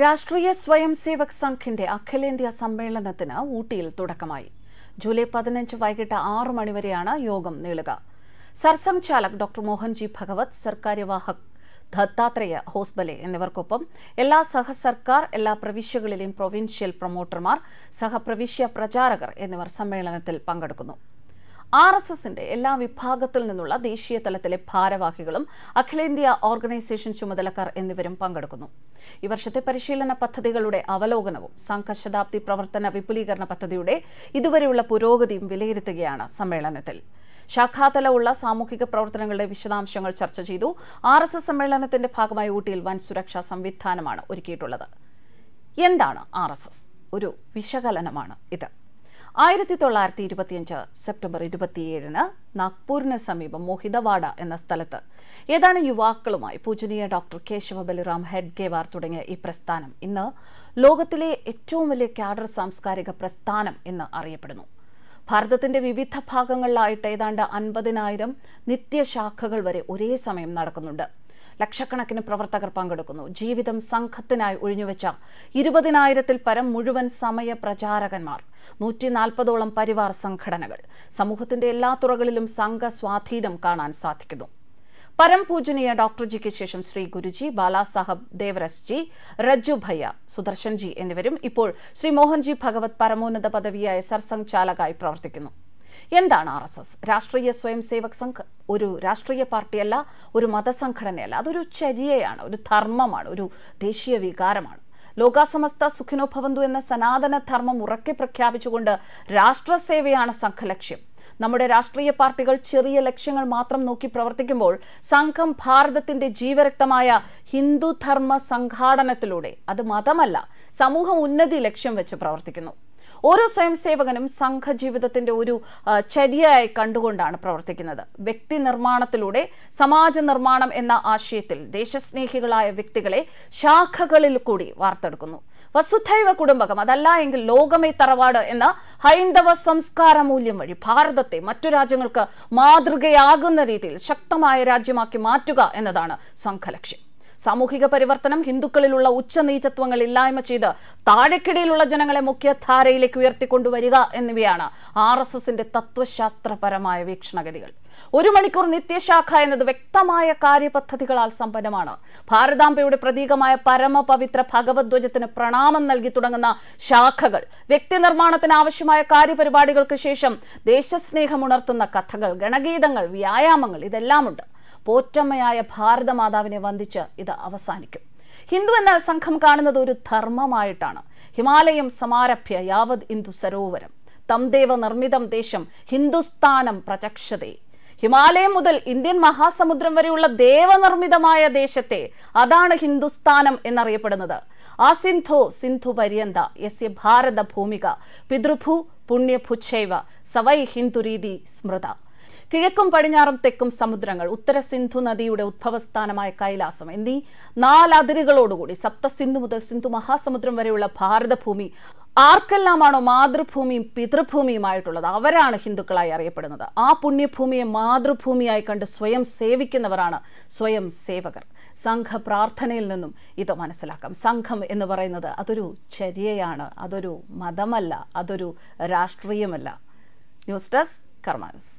രാഷ്ട്രീയ സ്വയം സേവക് സംഘിന്റെ അഖിലേന്ത്യാ സമ്മേളനത്തിന് ഊട്ടിയിൽ തുടക്കമായി ജൂലൈ പതിനഞ്ച് വൈകിട്ട് ആറ് മണിവരെയാണ് യോഗം നീളുക സർസംഘാലക് ഡോക്ടർ മോഹൻജി ഭഗവത് സർക്കാര്യവാഹക് ദത്താത്രേയ ഹോസ്ബലെ എന്നിവർക്കൊപ്പം എല്ലാ സഹസർക്കാർ എല്ലാ പ്രവിശ്യകളിലെയും പ്രൊവിൻഷ്യൽ പ്രൊമോട്ടർമാർ സഹപ്രവിശ്യ പ്രചാരകർ എന്നിവർ സമ്മേളനത്തിൽ പങ്കെടുക്കുന്നു ആർ എസ് എസിന്റെ എല്ലാ വിഭാഗത്തിൽ നിന്നുള്ള ദേശീയ തലത്തിലെ ഭാരവാഹികളും അഖിലേന്ത്യാ ഓർഗനൈസേഷൻ ചുമതലക്കാർ എന്നിവരും പങ്കെടുക്കുന്നു ഈ വർഷത്തെ പരിശീലന പദ്ധതികളുടെ അവലോകനവും സംഘശതാബ്ദി പ്രവർത്തന വിപുലീകരണ പദ്ധതിയുടെ ഇതുവരെയുള്ള പുരോഗതിയും വിലയിരുത്തുകയാണ് സമ്മേളനത്തിൽ ശാഖാതലമുള്ള സാമൂഹിക പ്രവർത്തനങ്ങളുടെ വിശദാംശങ്ങൾ ചർച്ച ചെയ്തു ആർ എസ് എസ് സമ്മേളനത്തിന്റെ ഭാഗമായി ഊട്ടിയിൽ വൻ സുരക്ഷാ സംവിധാനമാണ് ഒരുക്കിയിട്ടുള്ളത് എന്താണ് ആർ ഒരു വിശകലനമാണ് ഇത് ആയിരത്തി തൊള്ളായിരത്തി ഇരുപത്തിയഞ്ച് സെപ്റ്റംബർ ഇരുപത്തിയേഴിന് നാഗ്പൂരിന് സമീപം മോഹിതവാഡ എന്ന സ്ഥലത്ത് ഏതാണ് യുവാക്കളുമായി പൂജനീയ ഡോക്ടർ കേശവ ബലിറാം ഗേവാർ തുടങ്ങിയ ഈ പ്രസ്ഥാനം ഇന്ന് ലോകത്തിലെ ഏറ്റവും വലിയ കാഡർ സാംസ്കാരിക പ്രസ്ഥാനം എന്ന് അറിയപ്പെടുന്നു ഭാരതത്തിന്റെ വിവിധ ഭാഗങ്ങളിലായിട്ട് ഏതാണ്ട് അൻപതിനായിരം നിത്യശാഖകൾ വരെ ഒരേ സമയം നടക്കുന്നുണ്ട് ലക്ഷക്കണക്കിന് പ്രവർത്തകർ പങ്കെടുക്കുന്നു ജീവിതം സംഘത്തിനായി ഒഴിഞ്ഞുവെച്ച ഇരുപതിനായിരത്തിൽ പരം മുഴുവൻ സമയ പ്രചാരകന്മാർ നൂറ്റി നാൽപ്പതോളം പരിവാർ സംഘടനകൾ സമൂഹത്തിന്റെ എല്ലാ തുറകളിലും സംഘ സ്വാധീനം കാണാൻ സാധിക്കുന്നു പരംപൂജനീയ ഡോക്ടർ ജിക്ക് ശേഷം ശ്രീ ഗുരുജി ബാലാസാഹബ് ദേവരസ് ജി രജ്ജു ഭയ്യ സുദർശൻജി എന്നിവരും ഇപ്പോൾ ശ്രീ മോഹൻജി ഭഗവത് പരമോന്നത പദവിയായ സർസംഘ് ചാലകായി പ്രവർത്തിക്കുന്നു എന്താണ് ആർ എസ് എസ് രാഷ്ട്രീയ സ്വയം സേവക് സംഘ് ഒരു രാഷ്ട്രീയ പാർട്ടിയല്ല ഒരു മതസംഘടനയല്ല അതൊരു ചര്യയാണ് ഒരു ധർമ്മമാണ് ഒരു ദേശീയ വികാരമാണ് ലോകാസമസ്ത സുഖിനോഭവന്തു എന്ന സനാതന ധർമ്മം ഉറക്കെ പ്രഖ്യാപിച്ചുകൊണ്ട് രാഷ്ട്രസേവയാണ് സംഘലക്ഷ്യം നമ്മുടെ രാഷ്ട്രീയ പാർട്ടികൾ ചെറിയ ലക്ഷ്യങ്ങൾ മാത്രം നോക്കി പ്രവർത്തിക്കുമ്പോൾ സംഘം ഭാരതത്തിന്റെ ജീവരക്തമായ ഹിന്ദു ധർമ്മ സംഘാടനത്തിലൂടെ അത് മതമല്ല സമൂഹം ഉന്നതി ലക്ഷ്യം വെച്ച് പ്രവർത്തിക്കുന്നു ഓരോ സംഘ സംഘജീവിതത്തിന്റെ ഒരു ചര്യയായി കണ്ടുകൊണ്ടാണ് പ്രവർത്തിക്കുന്നത് വ്യക്തി നിർമ്മാണത്തിലൂടെ സമാജ നിർമ്മാണം എന്ന ആശയത്തിൽ ദേശസ്നേഹികളായ വ്യക്തികളെ ശാഖകളിൽ കൂടി വാർത്തെടുക്കുന്നു വസുധൈവ കുടുംബകം അതല്ല എങ്കിൽ ലോകമേ തറവാട് എന്ന ഹൈന്ദവ സംസ്കാര മൂല്യം വഴി ഭാരതത്തെ മറ്റു രാജ്യങ്ങൾക്ക് മാതൃകയാകുന്ന രീതിയിൽ ശക്തമായ രാജ്യമാക്കി മാറ്റുക എന്നതാണ് സംഘലക്ഷ്യം സാമൂഹിക പരിവർത്തനം ഹിന്ദുക്കളിലുള്ള ഉച്ചനീചത്വങ്ങൾ ഇല്ലായ്മ ചെയ്ത് താഴെക്കിടയിലുള്ള ജനങ്ങളെ മുഖ്യധാരയിലേക്ക് ഉയർത്തിക്കൊണ്ടുവരിക എന്നിവയാണ് ആർ എസ് എസിന്റെ തത്വശാസ്ത്രപരമായ വീക്ഷണഗതികൾ ഒരു മണിക്കൂർ നിത്യശാഖ എന്നത് വ്യക്തമായ കാര്യപദ്ധതികളാൽ സമ്പന്നമാണ് ഭാരതാംബയുടെ പ്രതീകമായ പരമപവിത്ര ഭഗവത്വജത്തിന് പ്രണാമം നൽകി തുടങ്ങുന്ന ശാഖകൾ വ്യക്തി നിർമ്മാണത്തിന് ആവശ്യമായ കാര്യപരിപാടികൾക്ക് ശേഷം ദേശസ്നേഹമുണർത്തുന്ന കഥകൾ ഗണഗീതങ്ങൾ വ്യായാമങ്ങൾ ഇതെല്ലാമുണ്ട് പോറ്റമ്മയായ ഭാരതമാതാവിനെ വന്ദിച്ച് ഇത് അവസാനിക്കും ഹിന്ദു എന്ന സംഘം കാണുന്നത് ഒരു ധർമ്മമായിട്ടാണ് ഹിമാലയം സമാരഭ്യ യാവത് ഹിന്ദു സരോവരം തംദേവ നിർമ്മിതം ദേശം ഹിന്ദുസ്ഥാനം പ്രചക്ഷതേ ഹിമാലയം മുതൽ ഇന്ത്യൻ മഹാസമുദ്രം വരെയുള്ള ദേവനിർമ്മിതമായ ദേശത്തെ അതാണ് ഹിന്ദുസ്ഥാനം എന്നറിയപ്പെടുന്നത് ആ സിന്ധോ സിന്ധു പര്യന്ത യസ്യ ഭാരത ഭൂമിക പിതൃഭു പുണ്യഭുച്ഛൈവ സവൈ ഹിന്ദുരീതി സ്മൃത കിഴക്കും പടിഞ്ഞാറും തെക്കും സമുദ്രങ്ങൾ ഉത്തര സിന്ധു നദിയുടെ ഉദ്ഭവസ്ഥാനമായ കൈലാസം എന്നീ നാലതിരുകളോടുകൂടി സിന്ധു മുതൽ സിന്ധു മഹാസമുദ്രം വരെയുള്ള ഭാരതഭൂമി ആർക്കെല്ലാമാണോ മാതൃഭൂമിയും പിതൃഭൂമിയുമായിട്ടുള്ളത് അവരാണ് ഹിന്ദുക്കളായി അറിയപ്പെടുന്നത് ആ പുണ്യഭൂമിയെ മാതൃഭൂമിയായി കണ്ട് സ്വയം സേവിക്കുന്നവരാണ് സ്വയം സേവകർ സംഘ പ്രാർത്ഥനയിൽ നിന്നും ഇത് മനസ്സിലാക്കാം സംഘം എന്ന് പറയുന്നത് അതൊരു ചര്യയാണ് അതൊരു മതമല്ല അതൊരു രാഷ്ട്രീയമല്ല ന്യൂസ് ഡെസ്ക് കർമാനസ്